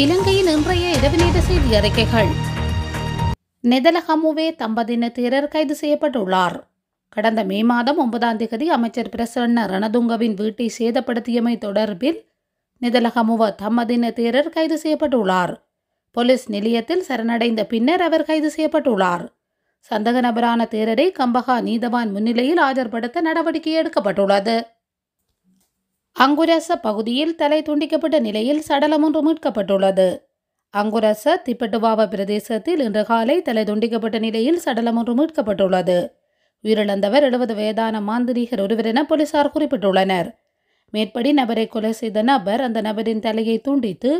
இலங்கையின் இன்றைய இரவிநேர செய்தி அறிக்கைகள் நெதலஹமுவே தம்பதின தேரர் கைது செய்யப்பட்டுள்ளார் கடந்த மே மாதம் ஒன்பதாம் தேதி அமைச்சர் பிரசன்ன ரணதுங்கவின் வீட்டை சேதப்படுத்தியமை தொடர்பில் நெதலஹமுவ தம்மதின தேரர் கைது செய்யப்பட்டுள்ளார் போலீஸ் நிலையத்தில் சரணடைந்த பின்னர் அவர் கைது செய்யப்பட்டுள்ளார் சந்தக நபரான தேரரை கம்பகா நீதவான் முன்னிலையில் ஆஜர்படுத்த நடவடிக்கை எடுக்கப்பட்டுள்ளது அங்குரச பகுதியில் தலை துண்டிக்கப்பட்ட நிலையில் சடலம் ஒன்று மீட்கப்பட்டுள்ளது அங்குரச திப்பட்டுவாவ பிரதேசத்தில் இன்று காலை தலை துண்டிக்கப்பட்ட நிலையில் சடலம் ஒன்று மீட்கப்பட்டுள்ளது உயிரிழந்தவர் எழுபது வயதான மாந்திரிகர் ஒருவர் என போலீசார் குறிப்பிட்டுள்ளனர் மேற்படி நபரை கொலை செய்த நபர் அந்த நபரின் தலையை துண்டித்து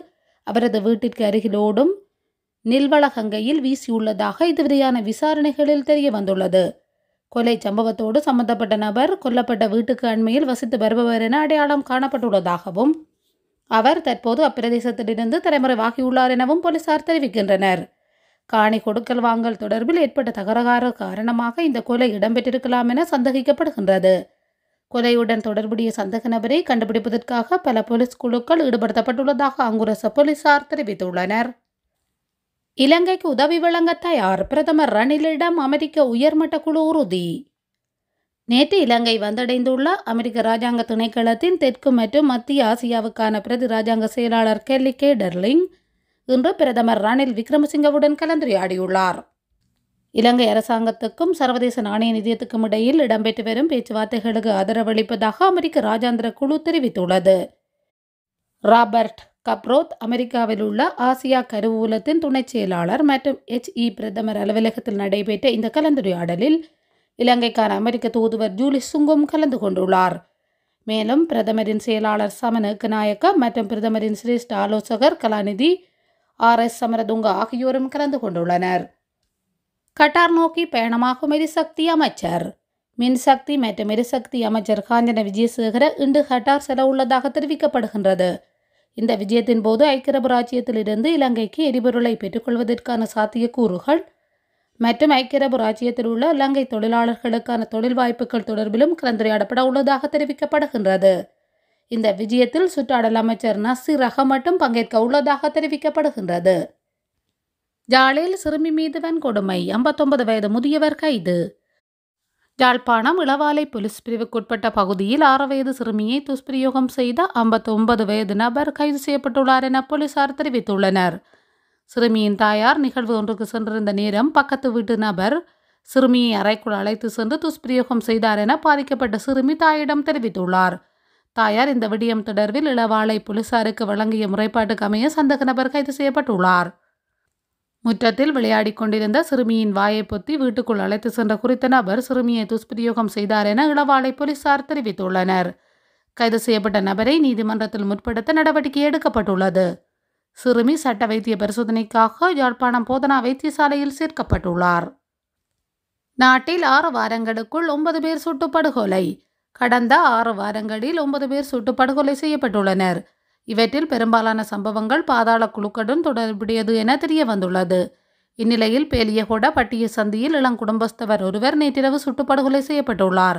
அவரது வீட்டிற்கு அருகிலோடும் நில்வளகங்கையில் வீசியுள்ளதாக இதுவரையான விசாரணைகளில் தெரிய வந்துள்ளது கொலை சம்பவத்தோடு சம்பந்தப்பட்ட நபர் கொல்லப்பட்ட வீட்டுக்கு அண்மையில் வசித்து வருபவர் என அடையாளம் காணப்பட்டுள்ளதாகவும் அவர் தற்போது அப்பிரதேசத்திலிருந்து தலைமறைவாகியுள்ளார் எனவும் போலீசார் தெரிவிக்கின்றனர் காணி கொடுக்கல் வாங்கல் தொடர்பில் ஏற்பட்ட தகரகார காரணமாக இந்த கொலை இடம்பெற்றிருக்கலாம் என சந்தேகிக்கப்படுகின்றது கொலையுடன் தொடர்புடைய சந்தேக நபரை கண்டுபிடிப்பதற்காக பல போலீஸ் குழுக்கள் ஈடுபடுத்தப்பட்டுள்ளதாக அங்குரச போலீசார் தெரிவித்துள்ளனர் இலங்கைக்கு உதவி வழங்க தயார் பிரதமர் ரணிலிடம் அமெரிக்க உயர்மட்ட குழு உறுதி நேற்று இலங்கை வந்தடைந்துள்ள அமெரிக்க ராஜாங்க திணைக்களத்தின் தெற்கு மற்றும் மத்திய ஆசியாவுக்கான பிரதி ராஜாங்க செயலாளர் கெல்லி டெர்லிங் இன்று பிரதமர் ரணில் விக்ரமசிங்கவுடன் கலந்துரையாடியுள்ளார் இலங்கை அரசாங்கத்துக்கும் சர்வதேச நாணய நிதியத்துக்கும் இடையில் இடம்பெற்று வரும் பேச்சுவார்த்தைகளுக்கு ஆதரவளிப்பதாக அமெரிக்க ராஜாந்திர குழு தெரிவித்துள்ளது ராபர்ட் கப்ரோத் அமெரிக்காவில் உள்ள ஆசியா கருவூலத்தின் துணைச் செயலாளர் மற்றும் இ பிரதமர் அலுவலகத்தில் நடைபெற்ற இந்த கலந்துரையாடலில் இலங்கைக்கான அமெரிக்க தூதுவர் ஜூலி சுங்கும் கலந்து கொண்டுள்ளார் மேலும் பிரதமரின் செயலாளர் சமன நாயக்க மற்றும் பிரதமரின் சிரேஷ்ட ஆலோசகர் கலாநிதி ஆர் எஸ் சமரதுங்க ஆகியோரும் கலந்து கொண்டுள்ளனர் கட்டார் நோக்கி பயணமாகும் எரிசக்தி அமைச்சர் மின்சக்தி மற்றும் எரிசக்தி அமைச்சர் காஞ்சன விஜயசேகர இன்று கட்டார் செல்ல உள்ளதாக தெரிவிக்கப்படுகின்றது இந்த விஜயத்தின் போது ஐக்கியரபு ராஜ்யத்திலிருந்து இலங்கைக்கு எரிபொருளை பெற்றுக்கொள்வதற்கான சாத்தியக்கூறுகள் மற்றும் ஐக்கியரபு ராஜ்யத்தில் உள்ள இலங்கை தொழிலாளர்களுக்கான தொழில் வாய்ப்புகள் தொடர்பிலும் கலந்துரையாடப்பட உள்ளதாக தெரிவிக்கப்படுகின்றது இந்த விஜயத்தில் சுற்றாடல் அமைச்சர் நசீர் அகமட்டும் பங்கேற்க உள்ளதாக தெரிவிக்கப்படுகின்றது ஜாலையில் சிறுமி மீதுவன் கொடுமை ஐம்பத்தொன்பது வயது முதியவர் கைது யாழ்ப்பாணம் இளவாலை போலீஸ் பிரிவுக்குட்பட்ட பகுதியில் ஆறு வயது சிறுமியை துஷ்பிரயோகம் செய்த ஐம்பத்தி ஒன்பது வயது நபர் கைது செய்யப்பட்டுள்ளார் என போலீசார் தெரிவித்துள்ளனர் சிறுமியின் தாயார் நிகழ்வு ஒன்றுக்கு சென்றிருந்த நேரம் பக்கத்து வீட்டு நபர் சிறுமியை அறைக்குள் அழைத்து சென்று துஷ்பிரயோகம் செய்தார் என பாதிக்கப்பட்ட சிறுமி தாயிடம் தெரிவித்துள்ளார் தாயார் இந்த விடியம் தொடர்பில் இளவாலை போலீசாருக்கு வழங்கிய முறைப்பாட்டுக்கு அமைய சந்தக நபர் கைது செய்யப்பட்டுள்ளார் முற்றத்தில் விளையாடி கொண்டிருந்த சிறுமியின் வாயை பொத்தி வீட்டுக்குள் அழைத்து சென்ற குறித்த நபர் சிறுமியை துஷ்பிரயோகம் செய்தார் என இளவாலை போலீசார் தெரிவித்துள்ளனர் கைது செய்யப்பட்ட நபரை நீதிமன்றத்தில் முற்படுத்த நடவடிக்கை எடுக்கப்பட்டுள்ளது சிறுமி சட்ட வைத்திய பரிசோதனைக்காக யாழ்ப்பாணம் போதனா வைத்தியசாலையில் சேர்க்கப்பட்டுள்ளார் நாட்டில் ஆறு வாரங்களுக்குள் ஒன்பது பேர் சுட்டு படுகொலை கடந்த ஆறு வாரங்களில் ஒன்பது பேர் சுட்டு படுகொலை செய்யப்பட்டுள்ளனர் இவற்றில் பெரும்பாலான சம்பவங்கள் பாதாள குழுக்களுடன் தொடர்புடையது என தெரிய வந்துள்ளது இந்நிலையில் பேலியகோட பட்டிய சந்தியில் இளங்குடும்பஸ்தவர் ஒருவர் நேற்றிரவு சுட்டுப்படுகொலை செய்யப்பட்டுள்ளார்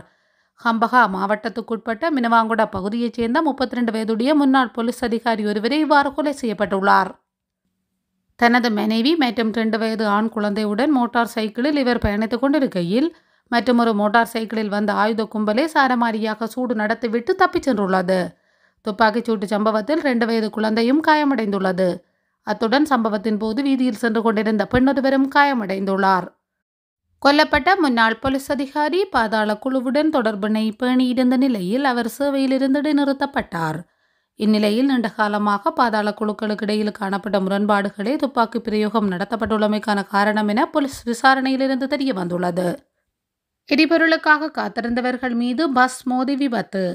ஹம்பகா மாவட்டத்துக்குட்பட்ட மினவாங்குடா பகுதியைச் சேர்ந்த முப்பத்தி ரெண்டு வயதுடைய முன்னாள் போலீஸ் அதிகாரி ஒருவரே இவ்வாறு கொலை செய்யப்பட்டுள்ளார் தனது மனைவி மற்றும் ரெண்டு வயது ஆண் குழந்தையுடன் மோட்டார் சைக்கிளில் இவர் பயணித்துக் கொண்டிருக்கையில் ஒரு மோட்டார் சைக்கிளில் வந்த ஆயுத கும்பலே சாரமாரியாக சூடு நடத்திவிட்டு தப்பிச் சென்றுள்ளது துப்பாக்கிச் சூட்டு சம்பவத்தில் ரெண்டு வயது குழந்தையும் காயமடைந்துள்ளது அத்துடன் சம்பவத்தின் போது வீதியில் சென்று கொண்டிருந்த பெண்ணொருவரும் காயமடைந்துள்ளார் கொல்லப்பட்ட முன்னாள் போலீஸ் அதிகாரி பாதாள குழுவுடன் தொடர்பினை பேணியிருந்த நிலையில் அவர் சேவையிலிருந்து நிறுத்தப்பட்டார் இந்நிலையில் நீண்ட காலமாக பாதாள குழுக்களுக்கு இடையில் காணப்பட்ட முரண்பாடுகளே துப்பாக்கி பிரயோகம் நடத்தப்பட்டுள்ளமைக்கான காரணம் என போலீஸ் விசாரணையிலிருந்து தெரிய வந்துள்ளது எரிபொருளுக்காக காத்திருந்தவர்கள் மீது பஸ் மோதி விபத்து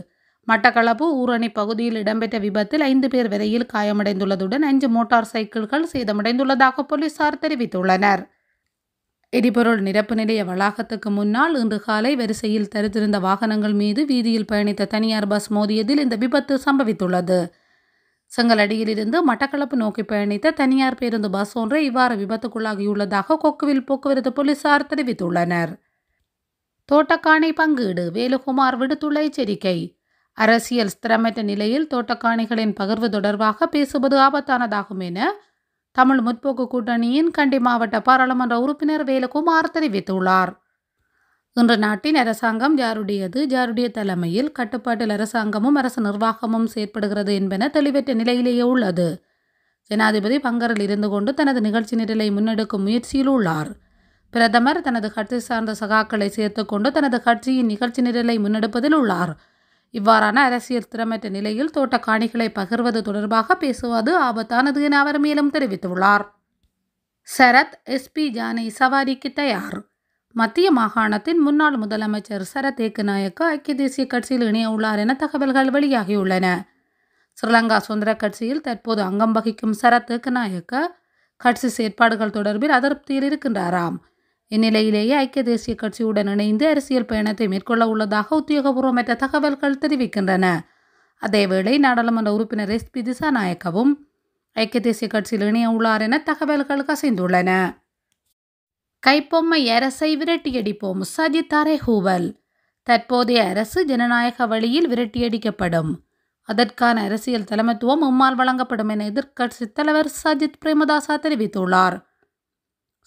மட்டக்களப்பு ஊரணி பகுதியில் இடம்பெற்ற விபத்தில் ஐந்து பேர் வரையில் காயமடைந்துள்ளதுடன் ஐந்து மோட்டார் சைக்கிள்கள் சேதமடைந்துள்ளதாக போலீசார் தெரிவித்துள்ளனர் எரிபொருள் நிரப்பு நிலைய வளாகத்துக்கு முன்னால் இன்று காலை வரிசையில் தருத்திருந்த வாகனங்கள் மீது வீதியில் பயணித்த தனியார் பஸ் மோதியதில் இந்த விபத்து சம்பவித்துள்ளது செங்கலடியிலிருந்து மட்டக்களப்பு நோக்கி பயணித்த தனியார் பேருந்து பஸ் ஒன்றை இவ்வாறு விபத்துக்குள்ளாகியுள்ளதாக கொக்குவில் போக்குவரத்து போலீசார் தெரிவித்துள்ளனர் தோட்டக்காணி பங்கீடு வேலுகுமார் விடுத்துள்ள எச்சரிக்கை அரசியல் ஸ்திரமற்ற நிலையில் தோட்டக்காணிகளின் பகிர்வு தொடர்பாக பேசுவது ஆபத்தானதாகும் என தமிழ் முற்போக்கு கூட்டணியின் கண்டி மாவட்ட பாராளுமன்ற உறுப்பினர் வேலுகுமார் தெரிவித்துள்ளார் இன்று நாட்டின் அரசாங்கம் ஜாருடையது ஜாருடைய தலைமையில் கட்டுப்பாட்டில் அரசாங்கமும் அரசு நிர்வாகமும் செயற்படுகிறது என்பன தெளிவற்ற நிலையிலேயே உள்ளது ஜனாதிபதி பங்கரில் இருந்து கொண்டு தனது நிகழ்ச்சி நிரலை முன்னெடுக்கும் முயற்சியில் உள்ளார் பிரதமர் தனது கட்சி சார்ந்த சகாக்களை சேர்த்துக்கொண்டு தனது கட்சியின் நிகழ்ச்சி நிரலை முன்னெடுப்பதில் உள்ளார் இவ்வாறான அரசியல் திறமற்ற நிலையில் தோட்ட காணிகளை பகிர்வது தொடர்பாக பேசுவது ஆபத்தானது என அவர் மேலும் தெரிவித்துள்ளார் சரத் எஸ்பி ஜானை சவாரிக்கு தயார் மத்திய மாகாணத்தின் முன்னாள் முதலமைச்சர் சரத் ஏக்கநாயக்க ஐக்கிய தேசிய கட்சியில் இணைய உள்ளார் என தகவல்கள் வெளியாகியுள்ளன ஸ்ரீலங்கா சுதந்திர கட்சியில் தற்போது அங்கம் வகிக்கும் சரத் ஏக்கநாயக்க கட்சி செயற்பாடுகள் தொடர்பில் அதிருப்தியில் இருக்கின்றாராம் இந்நிலையிலேயே ஐக்கிய தேசிய கட்சியுடன் இணைந்து அரசியல் பயணத்தை மேற்கொள்ள உள்ளதாக உத்தியோகபூர்வமற்ற தகவல்கள் தெரிவிக்கின்றன அதேவேளை நாடாளுமன்ற உறுப்பினர் எஸ் பி திசாநாயக்கவும் ஐக்கிய தேசிய கட்சியில் இணைய உள்ளார் என தகவல்கள் கசைந்துள்ளன கைப்பொம்மை அரசை விரட்டியடிப்போம் சஜித் ஹூவல் தற்போதைய அரசு ஜனநாயக வழியில் விரட்டியடிக்கப்படும் அதற்கான அரசியல் தலைமைத்துவம் உம்மால் வழங்கப்படும் என எதிர்க்கட்சித் தலைவர் சஜித் பிரேமதாசா தெரிவித்துள்ளார்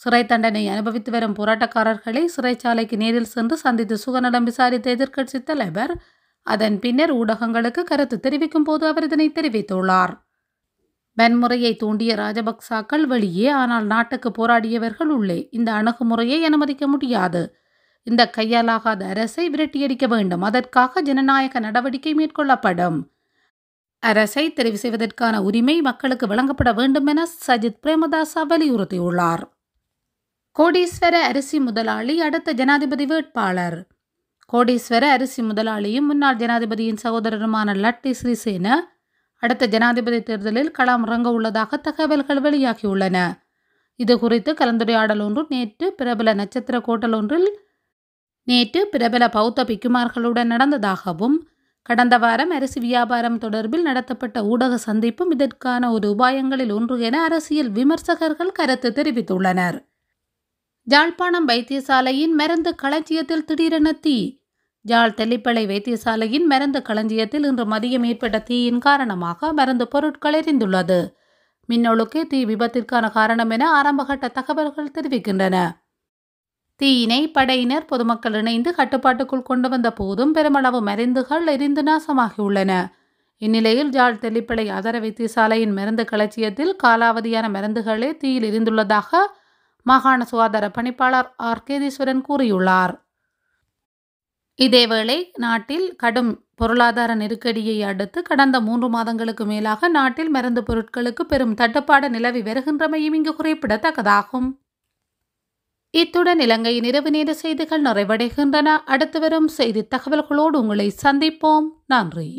சிறை தண்டனை அனுபவித்து வரும் போராட்டக்காரர்களை சிறைச்சாலைக்கு நேரில் சென்று சந்தித்து சுகநலம் விசாரித்த எதிர்க்கட்சி தலைவர் அதன் பின்னர் ஊடகங்களுக்கு கருத்து தெரிவிக்கும் போது அவர் இதனை தெரிவித்துள்ளார் வன்முறையை தூண்டிய ராஜபக்சாக்கள் வெளியே ஆனால் நாட்டுக்கு போராடியவர்கள் உள்ளே இந்த அணுகுமுறையை அனுமதிக்க முடியாது இந்த கையாலாகாத அரசை விரட்டியடிக்க வேண்டும் அதற்காக ஜனநாயக நடவடிக்கை மேற்கொள்ளப்படும் அரசை தெரிவு செய்வதற்கான உரிமை மக்களுக்கு வழங்கப்பட வேண்டும் என சஜித் பிரேமதாசா வலியுறுத்தியுள்ளார் கோடீஸ்வர அரிசி முதலாளி அடுத்த ஜனாதிபதி வேட்பாளர் கோடீஸ்வர அரிசி முதலாளியும் முன்னாள் ஜனாதிபதியின் சகோதரருமான லட்டி ஸ்ரீசேன அடுத்த ஜனாதிபதி தேர்தலில் களம் இறங்க உள்ளதாக தகவல்கள் வெளியாகியுள்ளன இது குறித்து கலந்துரையாடல் ஒன்று நேற்று பிரபல நட்சத்திர கோட்டல் ஒன்றில் நேற்று பிரபல பௌத்த பிக்குமார்களுடன் நடந்ததாகவும் கடந்த வாரம் அரிசி வியாபாரம் தொடர்பில் நடத்தப்பட்ட ஊடக சந்திப்பும் இதற்கான ஒரு உபாயங்களில் ஒன்று என அரசியல் விமர்சகர்கள் கருத்து தெரிவித்துள்ளனர் ஜாழ்ப்பாணம் வைத்தியசாலையின் மருந்து களஞ்சியத்தில் திடீரென தீ ஜாழ் தெல்லிப்பளை வைத்தியசாலையின் மருந்து களஞ்சியத்தில் இன்று மதியம் ஏற்பட்ட தீயின் காரணமாக மருந்து பொருட்கள் எரிந்துள்ளது மின்னொழுக்கே தீ விபத்திற்கான காரணம் என ஆரம்பகட்ட தகவல்கள் தெரிவிக்கின்றன தீயினை படையினர் பொதுமக்கள் இணைந்து கட்டுப்பாட்டுக்குள் கொண்டு வந்த போதும் பெருமளவு மருந்துகள் எரிந்து நாசமாகியுள்ளன இந்நிலையில் ஜாழ் தெல்லிப்பளை அதர வைத்தியசாலையின் மருந்து களஞ்சியத்தில் காலாவதியான மருந்துகளே தீயில் எரிந்துள்ளதாக மாகாண சுகாதார பணிப்பாளர் ஆர் கேதீஸ்வரன் கூறியுள்ளார் இதேவேளை நாட்டில் கடும் பொருளாதார நெருக்கடியை அடுத்து கடந்த மூன்று மாதங்களுக்கு மேலாக நாட்டில் மருந்து பொருட்களுக்கு பெரும் தட்டுப்பாடு நிலவி வருகின்றமையும் இங்கு குறிப்பிடத்தக்கதாகும் இத்துடன் இலங்கையின் இரவு நேர செய்திகள் நிறைவடைகின்றன அடுத்து வரும் செய்தி தகவல்களோடு உங்களை சந்திப்போம் நன்றி